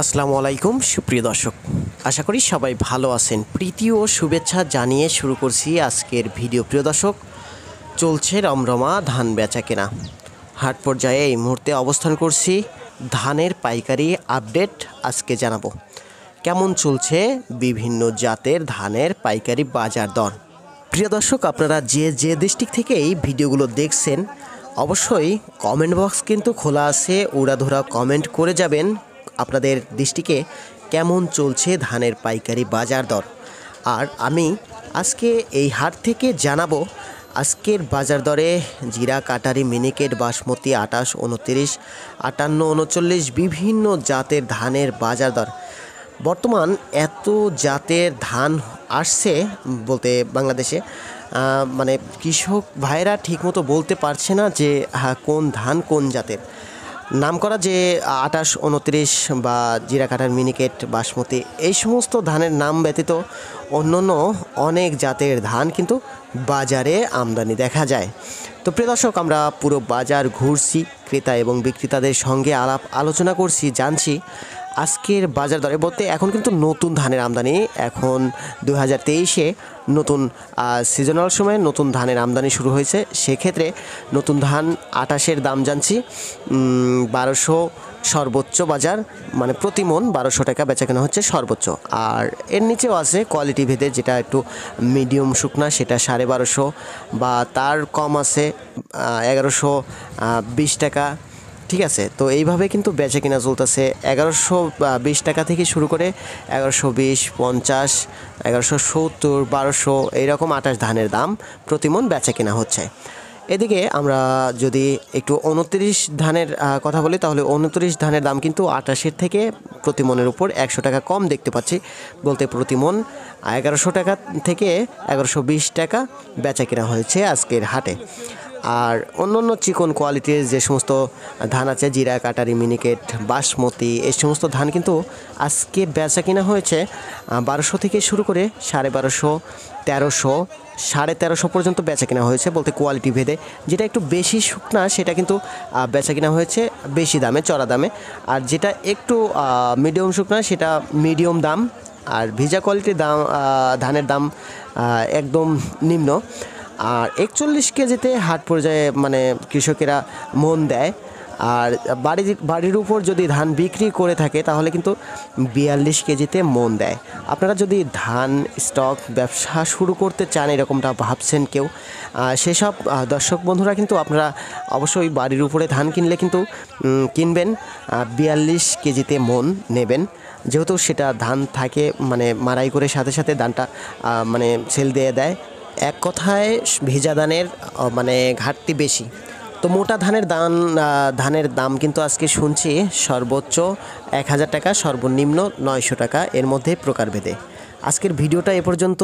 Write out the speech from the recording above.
আসসালামু আলাইকুম সুপ্রিয় দর্শক আশা করি সবাই ভালো আছেন প্রীতি ও শুভেচ্ছা জানিয়ে শুরু করছি আজকের ভিডিও প্রিয় দর্শক চলছে রমরমা ধান বেচা কেনা হাট পর্যায়ে এই মুহূর্তে অবস্থান করছি ধানের পাইকারি আপডেট আজকে জানাবো কেমন চলছে বিভিন্ন জাতের ধানের পাইকারি বাজার দর প্রিয় দর্শক আপনারা যে যে ডিস্ট্রিক্ট থেকে এই ভিডিওগুলো দেখছেন অবশ্যই কমেন্ট বক্স কিন্তু খোলা আছে উড়াধুরা কমেন্ট করে যাবেন আপনাদের দৃষ্টিকে কেমন চলছে ধানের পাইকারি বাজার দর আর আমি আজকে এই হাট থেকে জানাবো আজকের বাজার দরে জিরা কাটারি মিনিকেট বাসমতি আটাশ উনতিরিশ আটান্ন উনচল্লিশ বিভিন্ন জাতের ধানের বাজার দর বর্তমান এত জাতের ধান আসছে বলতে বাংলাদেশে মানে কৃষক ভাইরা ঠিকমতো বলতে পারছে না যে কোন ধান কোন জাতের নাম করা যে আটাশ উনত্রিশ বা জিরাকাটার মিনিকেট বাসমতি এই সমস্ত ধানের নাম ব্যতীত অন্যান্য অনেক জাতের ধান কিন্তু বাজারে আমদানি দেখা যায় তো প্রিয় দর্শক আমরা পুরো বাজার ঘুরছি ক্রেতা এবং বিক্রেতাদের সঙ্গে আলাপ আলোচনা করছি জানছি আজকের বাজার দরে বলতে এখন কিন্তু নতুন ধানের আমদানি এখন দু হাজার তেইশে নতুন সিজনাল সময়ে নতুন ধানের আমদানি শুরু হয়েছে সেক্ষেত্রে নতুন ধান আটাশের দাম জানছি বারোশো সর্বোচ্চ বাজার মানে প্রতি মন বারোশো টাকা বেচা কেনা হচ্ছে সর্বোচ্চ আর এর নিচেও আছে কোয়ালিটি ভেদে যেটা একটু মিডিয়াম শুকনা সেটা সাড়ে বারোশো বা তার কম আছে এগারোশো বিশ টাকা ঠিক আছে তো এইভাবে কিন্তু বেচে কিনা চলতেছে এগারোশো বিশ টাকা থেকে শুরু করে এগারোশো বিশ পঞ্চাশ এগারোশো সত্তর বারোশো এইরকম আটাশ ধানের দাম প্রতিমন বেচে কিনা হচ্ছে এদিকে আমরা যদি একটু উনত্রিশ ধানের কথা বলি তাহলে উনত্রিশ ধানের দাম কিন্তু আটাশের থেকে প্রতিমনের উপর একশো টাকা কম দেখতে পাচ্ছি বলতে প্রতিমন এগারোশো টাকা থেকে এগারোশো বিশ টাকা বেচা কেনা হয়েছে আজকের হাটে আর অন্য অন্য চিকন কোয়ালিটির যে সমস্ত ধান আছে জিরা কাটারি মিনিকেট বাসমতি এই সমস্ত ধান কিন্তু আজকে বেচা কিনা হয়েছে বারোশো থেকে শুরু করে সাড়ে বারোশো তেরোশো সাড়ে তেরোশো পর্যন্ত বেচা কিনা হয়েছে বলতে কোয়ালিটি ভেদে যেটা একটু বেশি শুকনা সেটা কিন্তু বেচা কিনা হয়েছে বেশি দামে চড়া দামে আর যেটা একটু মিডিয়াম শুকনা সেটা মিডিয়াম দাম আর ভিজা কোয়ালিটির দাম ধানের দাম একদম নিম্ন আর একচল্লিশ কেজিতে হাট পর্যায়ে মানে কৃষকেরা মন দেয় আর বাড়ির বাড়ির উপর যদি ধান বিক্রি করে থাকে তাহলে কিন্তু বিয়াল্লিশ কেজিতে মন দেয় আপনারা যদি ধান স্টক ব্যবসা শুরু করতে চান এরকমটা ভাবছেন কেউ সেসব দর্শক বন্ধুরা কিন্তু আপনারা অবশ্যই বাড়ির উপরে ধান কিনলে কিন্তু কিনবেন বিয়াল্লিশ কেজিতে মন নেবেন যেহেতু সেটা ধান থাকে মানে মারাই করে সাথে সাথে ধানটা মানে সেল দিয়ে দেয় এক কথায় ভিজা ধানের মানে ঘাটতি বেশি তো মোটা ধানের দান ধানের দাম কিন্তু আজকে শুনছি সর্বোচ্চ এক হাজার টাকা সর্বনিম্ন নয়শো টাকা এর মধ্যে প্রকারভেদে আজকের ভিডিওটা এ পর্যন্ত